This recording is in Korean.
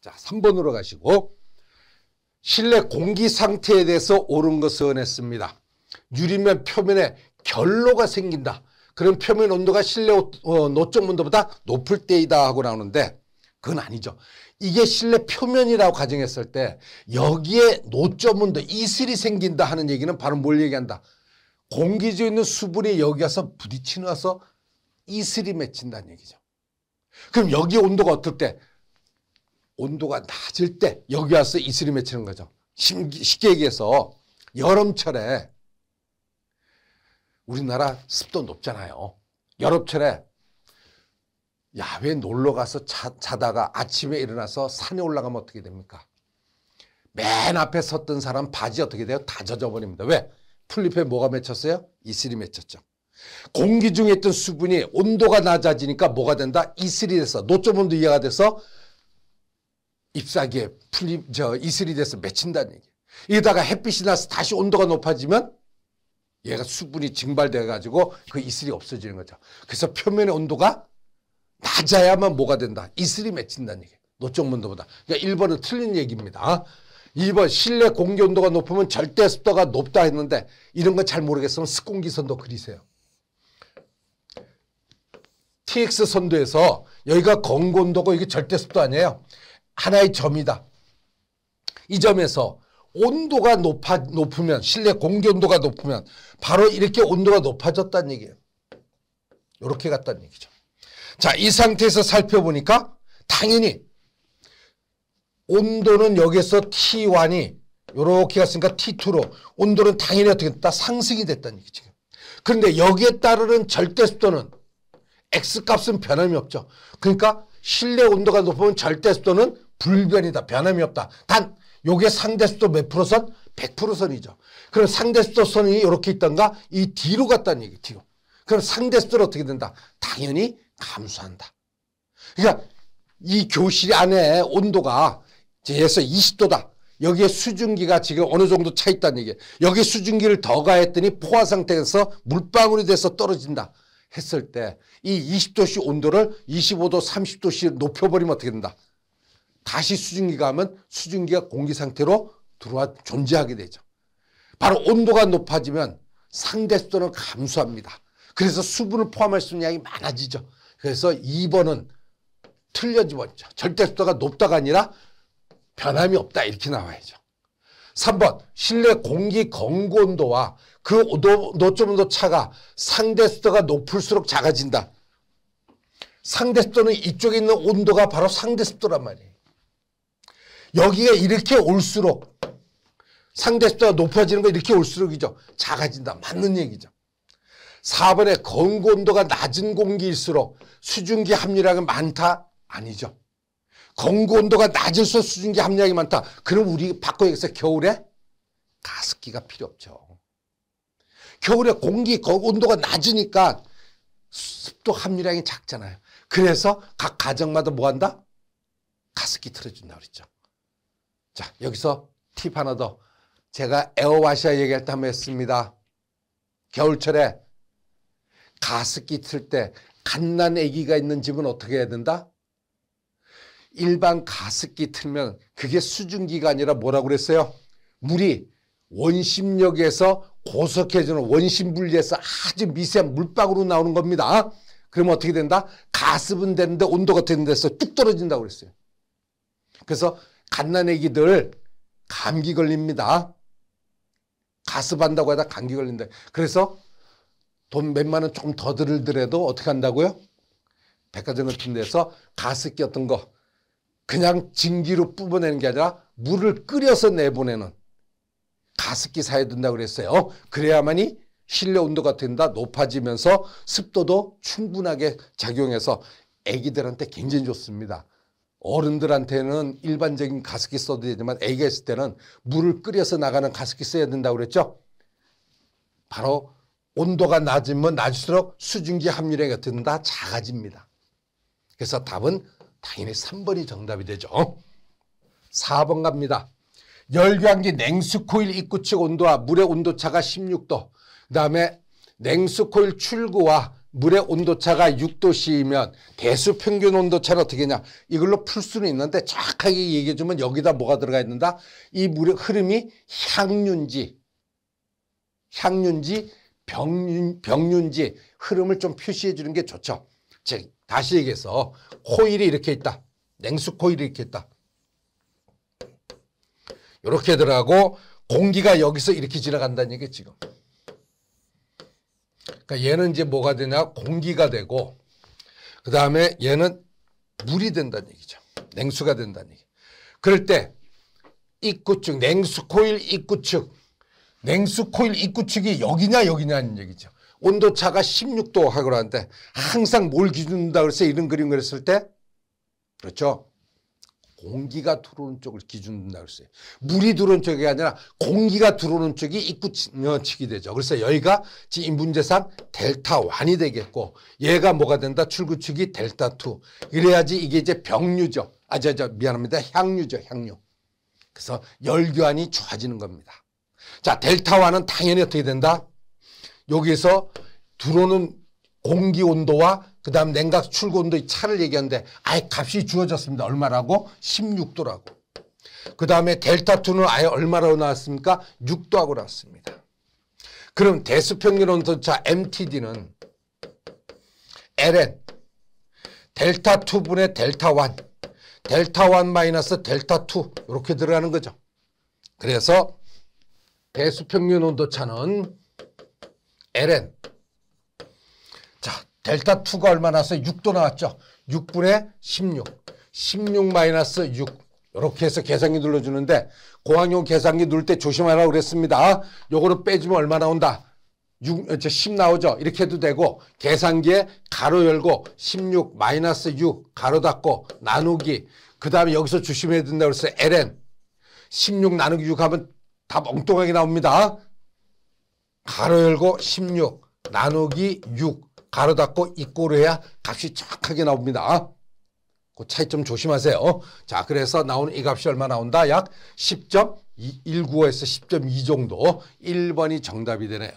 자, 3번으로 가시고 실내 공기 상태에 대해서 옳은 것을 원했습니다. 유리면 표면에 결로가 생긴다. 그런 표면 온도가 실내 어, 노적 온도보다 높을 때이다 하고 나오는데 그건 아니죠. 이게 실내 표면이라고 가정했을 때 여기에 노점 온도 이슬이 생긴다 하는 얘기는 바로 뭘 얘기한다. 공기 중에 있는 수분이 여기 와서 부딪히면서 이슬이 맺힌다는 얘기죠. 그럼 여기 온도가 어떨 때 온도가 낮을 때 여기 와서 이슬이 맺히는 거죠. 쉽게 얘기해서 여름철에 우리나라 습도 높잖아요. 여름철에 야외 놀러 가서 자, 자다가 아침에 일어나서 산에 올라가면 어떻게 됩니까? 맨 앞에 섰던 사람 바지 어떻게 돼요? 다 젖어버립니다. 왜? 풀잎에 뭐가 맺혔어요? 이슬이 맺혔죠. 공기 중에 있던 수분이 온도가 낮아지니까 뭐가 된다? 이슬이 돼서 노점 온도 이하가 돼서 잎사귀에 풀이 저 이슬이 돼서 맺힌다는 얘기. 이러다가 햇빛이 나서 다시 온도가 높아지면 얘가 수분이 증발돼 가지고 그 이슬이 없어지는 거죠. 그래서 표면의 온도가 낮아야만 뭐가 된다. 이슬이 맺힌다는 얘기. 노적문도보다. 그러니까 1번은 틀린 얘기입니다. 2번 실내 공기 온도가 높으면 절대 습도가 높다 했는데 이런 건 잘 모르겠으면 습공기 선도 그리세요. TX 선도에서 여기가 건고 온도고 이게 절대 습도 아니에요. 하나의 점이다. 이 점에서 온도가 높아, 높으면 실내 공기 온도가 높으면 바로 이렇게 온도가 높아졌다는 얘기예요. 이렇게 갔다는 얘기죠. 자, 이 상태에서 살펴보니까 당연히 온도는 여기서 T1이 이렇게 갔으니까 T2로 온도는 당연히 어떻게 됐다? 상승이 됐다는 얘기죠. 그런데 여기에 따르는 절대습도는 X값은 변함이 없죠. 그러니까 실내 온도가 높으면 절대습도는 불변이다. 변함이 없다. 단 요게 상대수도 몇 프로선? 100%선이죠. 그럼 상대수도 선이 이렇게 있던가 이 뒤로 갔다는 얘기 뒤로. 그럼 상대수도는 어떻게 된다? 당연히 감소한다. 그러니까 이 교실 안에 온도가 제에서 20도다. 여기에 수증기가 지금 어느 정도 차 있다는 얘기 여기 수증기를 더 가했더니 포화 상태에서 물방울이 돼서 떨어진다. 했을 때 이 20도씨 온도를 25도, 30도씩 높여버리면 어떻게 된다? 다시 수증기가 하면 수증기가 공기 상태로 들어와 존재하게 되죠. 바로 온도가 높아지면 상대 습도는 감소합니다. 그래서 수분을 포함할 수 있는 양이 많아지죠. 그래서 2번은 틀려지버죠 절대 습도가 높다가 아니라 변함이 없다 이렇게 나와야죠. 3번 실내 공기 건고 온도와 그 노점 온도 차가 상대 습도가 높을수록 작아진다. 상대 습도는 이쪽에 있는 온도가 바로 상대 습도란 말이에요. 여기가 이렇게 올수록 상대수가 높아지는 거 이렇게 올수록이죠. 작아진다. 맞는 얘기죠. 4번에 건고 온도가 낮은 공기일수록 수증기 함유량이 많다? 아니죠. 건고 온도가 낮을수록 수증기 함량이 유 많다. 그럼 우리 바꿔 얘기해서 겨울에 가습기가 필요 없죠. 겨울에 공기 온도가 낮으니까 습도 함유량이 작잖아요. 그래서 각 가정마다 뭐 한다? 가습기 틀어준다 그랬죠. 자, 여기서 팁 하나 더. 제가 에어와시아 얘기할 때 한번 했습니다. 겨울철에 가습기 틀 때 갓난 아기가 있는 집은 어떻게 해야 된다? 일반 가습기 틀면 그게 수증기가 아니라 뭐라고 그랬어요? 물이 원심력에서 고속해지는 원심분리에서 아주 미세한 물방울로 나오는 겁니다. 그러면 어떻게 된다? 가습은 되는데 온도가 되는 데서 뚝 떨어진다고 그랬어요. 그래서 갓난애기들 감기 걸립니다. 가습한다고 하다 감기 걸린다. 그래서 돈 몇만 원 조금 더 들더라도 어떻게 한다고요? 백화점 같은 데서 가습기 어떤 거 그냥 진기로 뿜어내는게 아니라 물을 끓여서 내보내는 가습기 사야 된다고 그랬어요. 그래야만이 실내 온도가 된다 높아지면서 습도도 충분하게 작용해서 애기들한테 굉장히 좋습니다. 어른들한테는 일반적인 가습기 써도 되지만 애기가 있을 때는 물을 끓여서 나가는 가습기 써야 된다고 그랬죠. 바로 온도가 낮으면 낮을수록 수증기 함유량이 어떻다 작아집니다. 그래서 답은 당연히 3번이 정답이 되죠. 4번 갑니다. 열교환기 냉수코일 입구측 온도와 물의 온도차가 16도. 그 다음에 냉수코일 출구와 물의 온도차가 6도씨이면 대수 평균 온도차는 어떻게냐 이걸로 풀 수는 있는데 정확하게 얘기해주면 여기다 뭐가 들어가있는다이 물의 흐름이 향윤지 향윤지 병윤, 병윤지 흐름을 좀 표시해 주는 게 좋죠 즉 다시 얘기해서 코일이 이렇게 있다 냉수 코일이 이렇게 있다 이렇게 들어가고 공기가 여기서 이렇게 지나간다는 얘기 지금 그러니까 얘는 이제 뭐가 되냐 공기가 되고 그 다음에 얘는 물이 된다는 얘기죠. 냉수가 된다는 얘기. 그럴 때 입구축 냉수 코일 입구축 냉수 코일 입구축이 여기냐 여기냐는 얘기죠. 온도차가 16도 하고 그러는데 항상 뭘 기준다 그랬서 이런 그림 을 그렸을 때? 그렇죠. 공기가 들어오는 쪽을 기준으로 했어요. 물이 들어오는 쪽이 아니라 공기가 들어오는 쪽이 입구치기 어, 되죠. 그래서 여기가 지금 문제상 델타 1이 되겠고 얘가 뭐가 된다? 출구축이 델타 2. 이래야지 이게 이제 병류죠. 아, 저, 저, 미안합니다. 향류죠. 향류. 그래서 열교환이 좋아지는 겁니다. 자, 델타 1은 당연히 어떻게 된다? 여기에서 들어오는 공기 온도와 그다음 냉각 출구 온도의 차를 얘기하는데 아예 값이 주어졌습니다. 얼마라고? 16도라고. 그다음에 델타 2는 아예 얼마라고 나왔습니까? 6도하고 나왔습니다. 그럼 대수평균 온도차 MTD는 LN 델타 2분의 델타 1 델타 1 마이너스 델타 2 이렇게 들어가는 거죠. 그래서 대수평균 온도차는 LN 델타 2가 얼마 나왔어요? 6도 나왔죠. 6분의 16. 16 마이너스 6. 이렇게 해서 계산기 눌러주는데 고항용 계산기 눌때 조심하라고 그랬습니다. 요거를 빼주면 얼마 나온다? 6, 10 어, 나오죠. 이렇게 해도 되고 계산기에 가로 열고 16 마이너스 6 가로 닫고 나누기 그 다음에 여기서 조심해야 된다고 그랬어요. ln 16 나누기 6 하면 답 엉뚱하게 나옵니다. 가로 열고 16 나누기 6 가로 닫고 입고로 해야 값이 정확하게 나옵니다. 그 차이점 조심하세요. 자, 그래서 나오는 이 값이 얼마 나온다? 약 10.195에서 10.2 정도. 1번이 정답이 되네요.